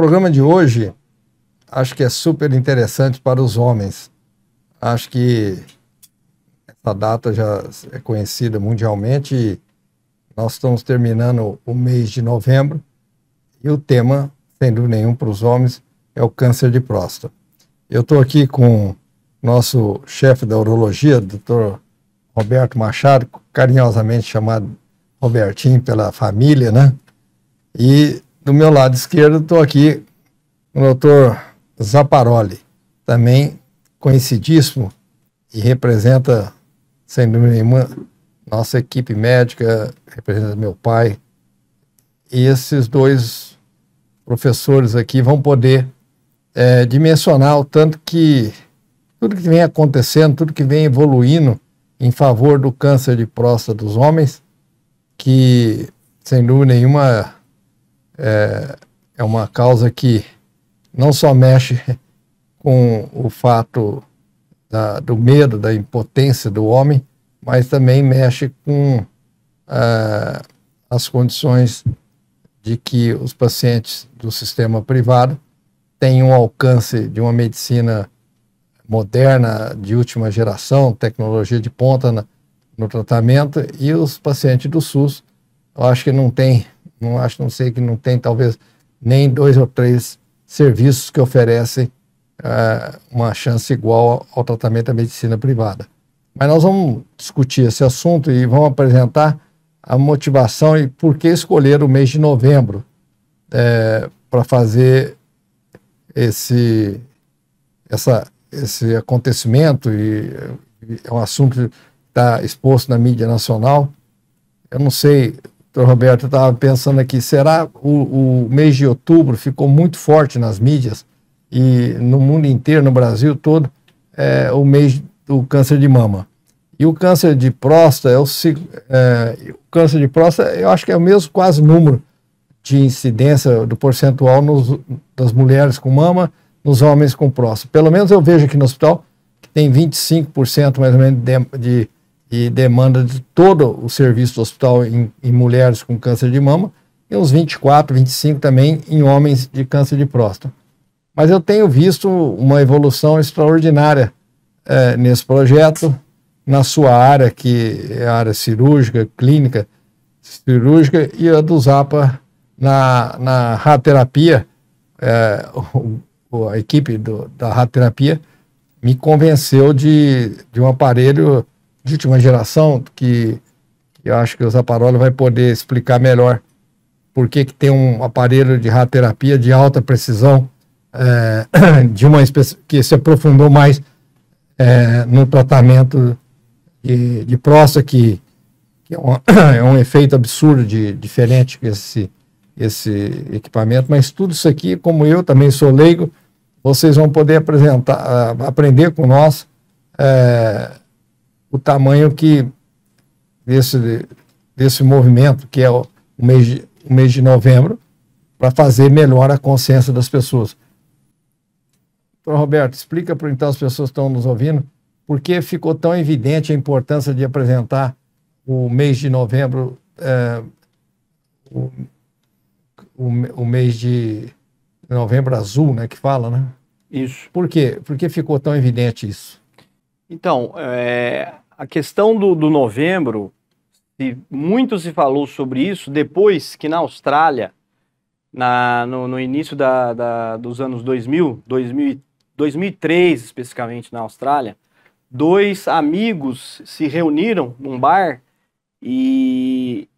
programa de hoje acho que é super interessante para os homens. Acho que essa data já é conhecida mundialmente. Nós estamos terminando o mês de novembro e o tema, sem dúvida nenhuma, para os homens é o câncer de próstata. Eu estou aqui com nosso chefe da urologia, doutor Roberto Machado, carinhosamente chamado Robertinho pela família, né? E do meu lado esquerdo, estou aqui com o doutor Zaparoli, também conhecidíssimo e representa, sem dúvida nenhuma, nossa equipe médica, representa meu pai. E esses dois professores aqui vão poder é, dimensionar o tanto que tudo que vem acontecendo, tudo que vem evoluindo em favor do câncer de próstata dos homens, que, sem dúvida nenhuma, é, é uma causa que não só mexe com o fato da, do medo, da impotência do homem, mas também mexe com é, as condições de que os pacientes do sistema privado têm um alcance de uma medicina moderna, de última geração, tecnologia de ponta na, no tratamento, e os pacientes do SUS, eu acho que não têm não acho, não sei que não tem talvez nem dois ou três serviços que oferecem uh, uma chance igual ao tratamento da medicina privada. Mas nós vamos discutir esse assunto e vamos apresentar a motivação e por que escolher o mês de novembro é, para fazer esse, essa, esse acontecimento e, e é um assunto que está exposto na mídia nacional. Eu não sei Doutor Roberto, eu estava pensando aqui, será o, o mês de outubro ficou muito forte nas mídias e no mundo inteiro, no Brasil todo, é o mês do câncer de mama. E o câncer de próstata é o, é, o câncer de próstata, eu acho que é o mesmo quase número de incidência do percentual nos, das mulheres com mama, nos homens com próstata. Pelo menos eu vejo aqui no hospital que tem 25% mais ou menos de, de e demanda de todo o serviço do hospital em, em mulheres com câncer de mama e uns 24, 25 também em homens de câncer de próstata. Mas eu tenho visto uma evolução extraordinária é, nesse projeto, na sua área, que é a área cirúrgica, clínica, cirúrgica, e a do Zapa na, na radioterapia. É, a equipe do, da radioterapia me convenceu de, de um aparelho de última geração, que eu acho que o Zaparola vai poder explicar melhor por que, que tem um aparelho de radioterapia de alta precisão, é, de uma que se aprofundou mais é, no tratamento de, de próstata, que, que é, uma, é, um efeito absurdo de diferente que esse, esse equipamento. Mas tudo isso aqui, como eu também sou leigo, vocês vão poder apresentar, ah, aprender com nós é, o tamanho que desse, desse movimento, que é o mês de, o mês de novembro, para fazer melhor a consciência das pessoas. Então, Roberto, explica para então as pessoas que estão nos ouvindo por que ficou tão evidente a importância de apresentar o mês de novembro, é, o, o, o mês de novembro azul, né, que fala, né? Isso. Por quê? Por que ficou tão evidente isso? Então, é, a questão do, do novembro, se muito se falou sobre isso depois que na Austrália, na, no, no início da, da, dos anos 2000, 2000, 2003 especificamente na Austrália, dois amigos se reuniram num bar e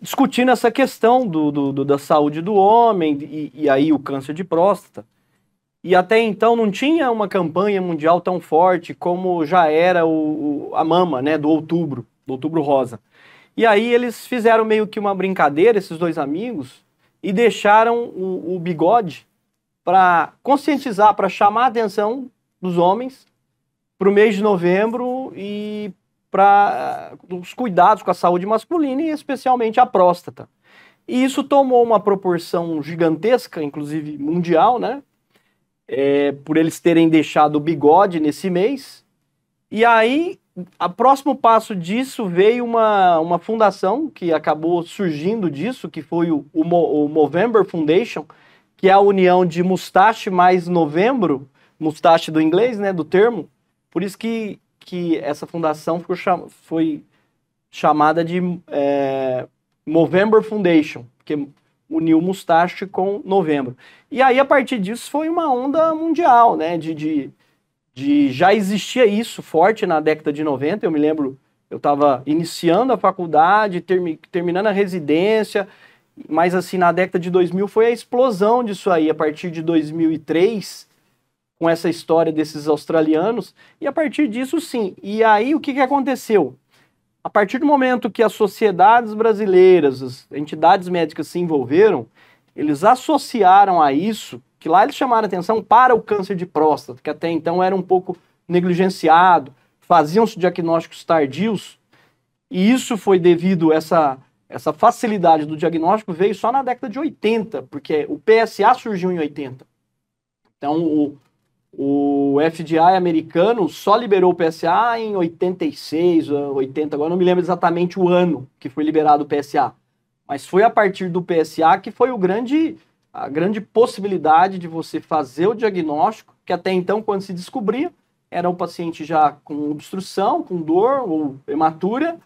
discutindo essa questão do, do, do da saúde do homem e, e aí o câncer de próstata e até então não tinha uma campanha mundial tão forte como já era o, o, a mama, né, do outubro, do outubro rosa. E aí eles fizeram meio que uma brincadeira, esses dois amigos, e deixaram o, o bigode para conscientizar, para chamar a atenção dos homens para o mês de novembro e para os cuidados com a saúde masculina e especialmente a próstata. E isso tomou uma proporção gigantesca, inclusive mundial, né? é, por eles terem deixado o bigode nesse mês. E aí, a próximo passo disso veio uma, uma fundação que acabou surgindo disso, que foi o, o, Movember Foundation, que é a união de mustache mais novembro, mustache do inglês, né, do termo. Por isso que, que essa fundação foi, cham, foi chamada de é, Movember Foundation, porque uniu Mustache com Novembro. E aí, a partir disso, foi uma onda mundial, né? De, de, de já existia isso forte na década de 90. Eu me lembro, eu estava iniciando a faculdade, termi, terminando a residência, mas assim, na década de 2000 foi a explosão disso aí. A partir de 2003, com essa história desses australianos, e a partir disso, sim. E aí, o que, que aconteceu? a partir do momento que as sociedades brasileiras, as entidades médicas se envolveram, eles associaram a isso, que lá eles chamaram atenção para o câncer de próstata, que até então era um pouco negligenciado, faziam-se diagnósticos tardios, e isso foi devido a essa, essa facilidade do diagnóstico, veio só na década de 80, porque o PSA surgiu em 80. Então, o, o FDI americano só liberou o PSA em 86, 80, ah, agora não me lembro exatamente o ano que foi liberado o PSA. Mas foi a partir do PSA que foi o grande, a grande possibilidade de você fazer o diagnóstico, que até então, quando se descobria, era um paciente já com obstrução, com dor ou hematúria,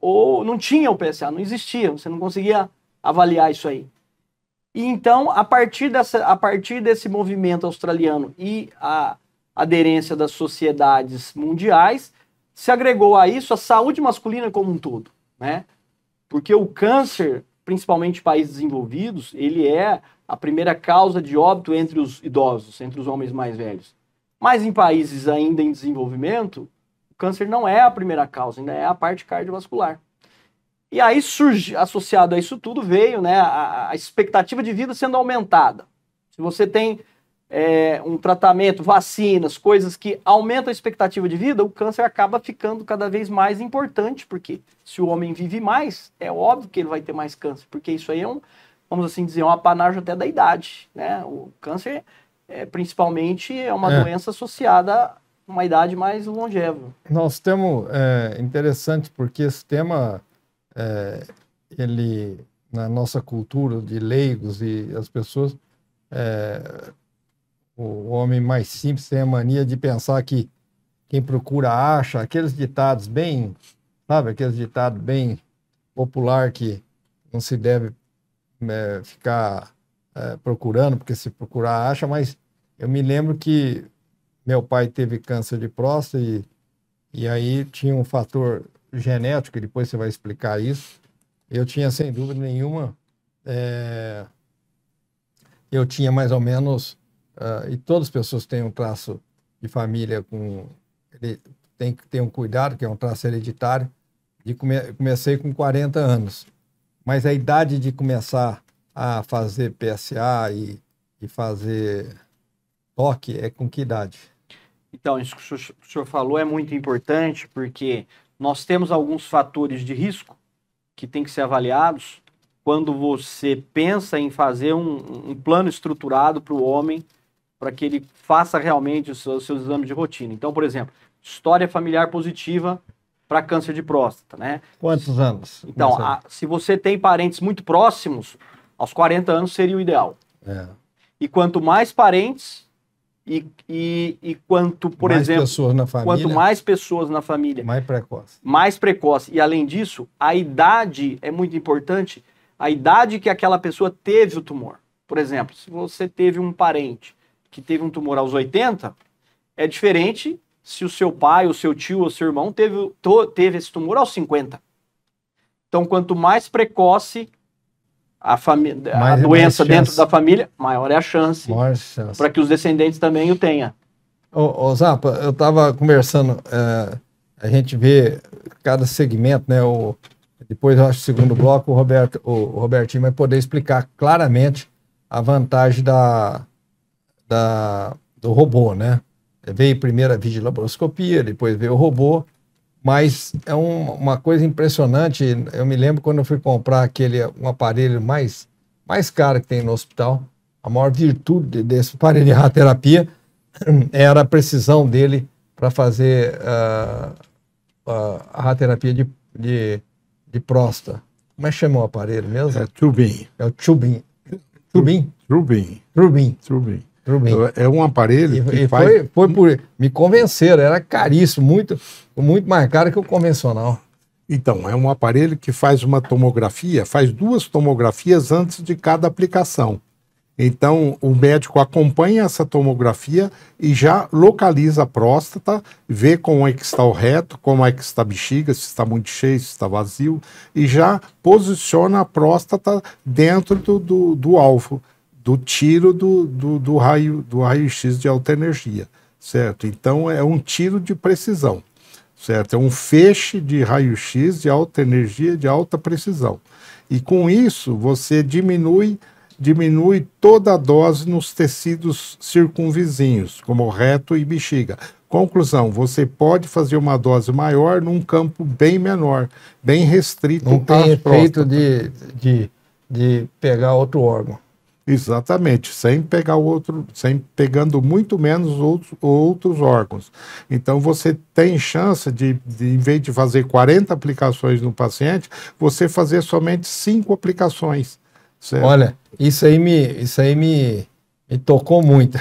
ou não tinha o PSA, não existia, você não conseguia avaliar isso aí. E então, a partir, dessa, a partir desse movimento australiano e a aderência das sociedades mundiais, se agregou a isso a saúde masculina como um todo, né? Porque o câncer, principalmente em países desenvolvidos, ele é a primeira causa de óbito entre os idosos, entre os homens mais velhos. Mas em países ainda em desenvolvimento, o câncer não é a primeira causa, ainda é a parte cardiovascular. E aí surge, associado a isso tudo, veio né, a, a expectativa de vida sendo aumentada. Se você tem é, um tratamento, vacinas, coisas que aumentam a expectativa de vida, o câncer acaba ficando cada vez mais importante, porque se o homem vive mais, é óbvio que ele vai ter mais câncer, porque isso aí é um, vamos assim dizer, um apanágio até da idade, né? O câncer, é, principalmente, é uma é. doença associada a uma idade mais longeva. Nós temos, é interessante, porque esse tema é, ele na nossa cultura de leigos e as pessoas, é, o homem mais simples tem a mania de pensar que quem procura acha, aqueles ditados bem, sabe, aqueles ditados bem popular que não se deve é, ficar é, procurando, porque se procurar acha, mas eu me lembro que meu pai teve câncer de próstata e, e aí tinha um fator genético, e depois você vai explicar isso, eu tinha sem dúvida nenhuma, é, eu tinha mais ou menos, uh, e todas as pessoas têm um traço de família com, tem que ter um cuidado, que é um traço hereditário, e come, comecei com 40 anos, mas a idade de começar a fazer PSA e, e fazer toque é com que idade? Então, isso que o senhor, o senhor falou é muito importante, porque nós temos alguns fatores de risco que têm que ser avaliados quando você pensa em fazer um, um plano estruturado para o homem, para que ele faça realmente os seus, os seus exames de rotina. Então, por exemplo, história familiar positiva para câncer de próstata, né? Quantos anos? Então, a, se você tem parentes muito próximos, aos 40 anos seria o ideal. É. E quanto mais parentes, e, e, e quanto, por mais exemplo, família, quanto mais pessoas na família, mais precoce. Mais precoce. E além disso, a idade é muito importante, a idade que aquela pessoa teve o tumor. Por exemplo, se você teve um parente que teve um tumor aos 80, é diferente se o seu pai, o seu tio, ou seu irmão teve, teve esse tumor aos 50. Então, quanto mais precoce a, a doença dentro da família, maior é a chance, chance. para que os descendentes também o tenham. Ô, ô Zapa, eu estava conversando, é, a gente vê cada segmento, né? O, depois, eu acho, segundo bloco, o, Roberto, o, o Robertinho vai poder explicar claramente a vantagem da, da, do robô, né? Veio primeiro a videolaparoscopia, depois veio o robô, mas é um, uma coisa impressionante. Eu me lembro quando eu fui comprar aquele um aparelho mais, mais caro que tem no hospital. A maior virtude desse aparelho de radioterapia era a precisão dele para fazer uh, uh, a radioterapia de, de, de próstata. Como é que chama o aparelho mesmo? É tubin. É o tubin. Tubin. Tubin. Tubin. É, é um aparelho e, que e faz... Foi, foi por... Me convenceram, era caríssimo, muito, muito mais caro que o convencional. Então, é um aparelho que faz uma tomografia, faz duas tomografias antes de cada aplicação. Então, o médico acompanha essa tomografia e já localiza a próstata, vê como é que está o reto, como é que está a bexiga, se está muito cheio, se está vazio, e já posiciona a próstata dentro do, do, do alvo do tiro do, do, do raio do raio-x de alta energia, certo? Então é um tiro de precisão, certo? É um feixe de raio-x de alta energia de alta precisão. E com isso você diminui diminui toda a dose nos tecidos circunvizinhos, como reto e bexiga. Conclusão: você pode fazer uma dose maior num campo bem menor, bem restrito. Não tem efeito de, de, de pegar outro órgão. Exatamente, sem pegar o outro, sem pegando muito menos outros, outros órgãos. Então você tem chance de, de, em vez de fazer 40 aplicações no paciente, você fazer somente cinco aplicações. Certo? Olha, isso aí me, isso aí me, me tocou muito.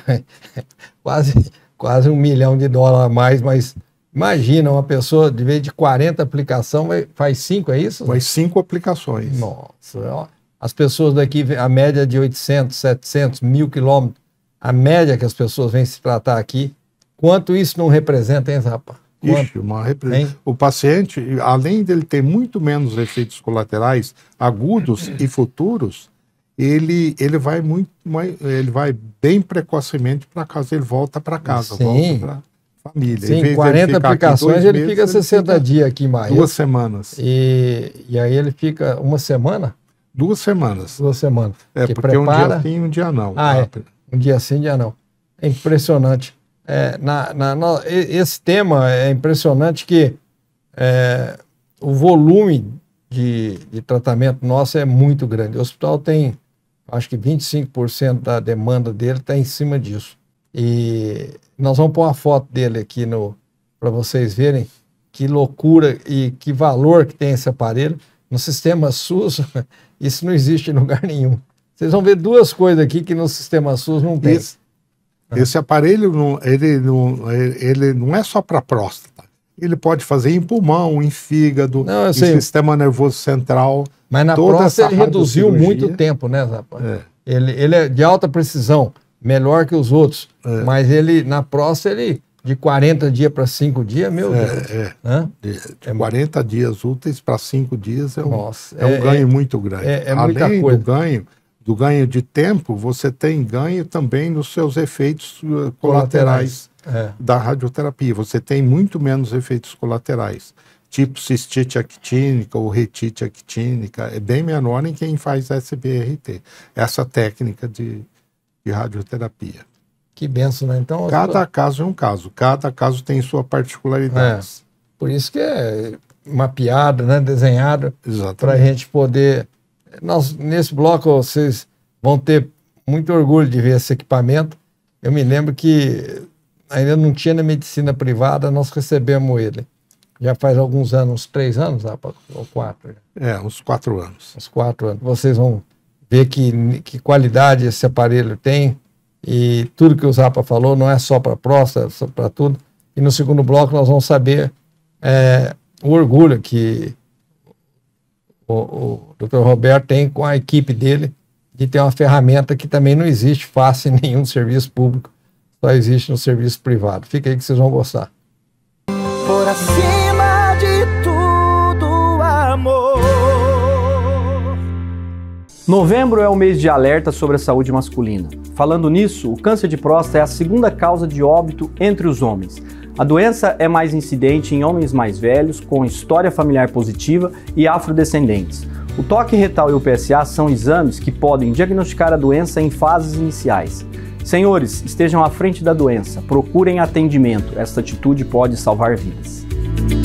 quase, quase um milhão de dólares a mais, mas imagina uma pessoa, de vez de 40 aplicações, faz cinco, é isso? Faz cinco aplicações. Nossa, ó as pessoas daqui, a média é de 800, 700, mil quilômetros, a média que as pessoas vêm se tratar aqui, quanto isso não representa, hein, Zapa? Ixi, uma repre... O paciente, além dele ter muito menos efeitos colaterais agudos e futuros, ele, ele vai muito ele vai bem precocemente para casa, ele volta para casa, Sim. volta para família. Sim, 40 aplicações, ele fica 60 ele fica dias aqui mais. Duas semanas. E, e aí ele fica uma semana? Duas semanas. Duas semanas. É, que porque prepara... um dia sim um dia não. Ah, ah é. Um dia sim, um dia não. É impressionante. É, na, na, na, esse tema é impressionante que é, o volume de, de, tratamento nosso é muito grande. O hospital tem, acho que 25% da demanda dele está em cima disso. E nós vamos pôr uma foto dele aqui para vocês verem que loucura e que valor que tem esse aparelho no sistema SUS, isso não existe em lugar nenhum. Vocês vão ver duas coisas aqui que no sistema SUS não tem. Esse, esse aparelho, não, ele, não, ele não é só para próstata. Ele pode fazer em pulmão, em fígado, não, em sistema nervoso central. Mas na próstata ele reduziu muito tempo, né, Zapa? É. Ele, ele é de alta precisão, melhor que os outros. É. Mas ele, na próstata, ele de 40 dias para 5 dias, meu é, Deus. É. De, de 40 é dias úteis para 5 dias é um, Nossa, é um é, é ganho muito grande. É, Além do ganho, do ganho de tempo, você tem ganho também nos seus efeitos uh, colaterais, colaterais da radioterapia. Você tem muito menos efeitos colaterais, tipo cistite actínica ou retite actínica. É bem menor em quem faz SBRT, essa técnica de, de radioterapia. Que benção, né? Então, cada eu... caso é um caso, cada caso tem sua particularidade. É. Por isso que é mapeado, né? desenhado, para a gente poder. Nós, nesse bloco vocês vão ter muito orgulho de ver esse equipamento. Eu me lembro que ainda não tinha na medicina privada, nós recebemos ele. Já faz alguns anos, uns três anos, ou quatro? Né? É, uns quatro anos. Uns quatro anos. Vocês vão ver que, que qualidade esse aparelho tem, e tudo que o Zapa falou não é só para próstata, é só para tudo. E no segundo bloco nós vamos saber é, o orgulho que o, o Dr. Roberto tem com a equipe dele de ter uma ferramenta que também não existe fácil em nenhum serviço público, só existe no serviço privado. Fica aí que vocês vão gostar. Por assim Novembro é o mês de alerta sobre a saúde masculina. Falando nisso, o câncer de próstata é a segunda causa de óbito entre os homens. A doença é mais incidente em homens mais velhos, com história familiar positiva e afrodescendentes. O toque retal e o PSA são exames que podem diagnosticar a doença em fases iniciais. Senhores, estejam à frente da doença, procurem atendimento, esta atitude pode salvar vidas.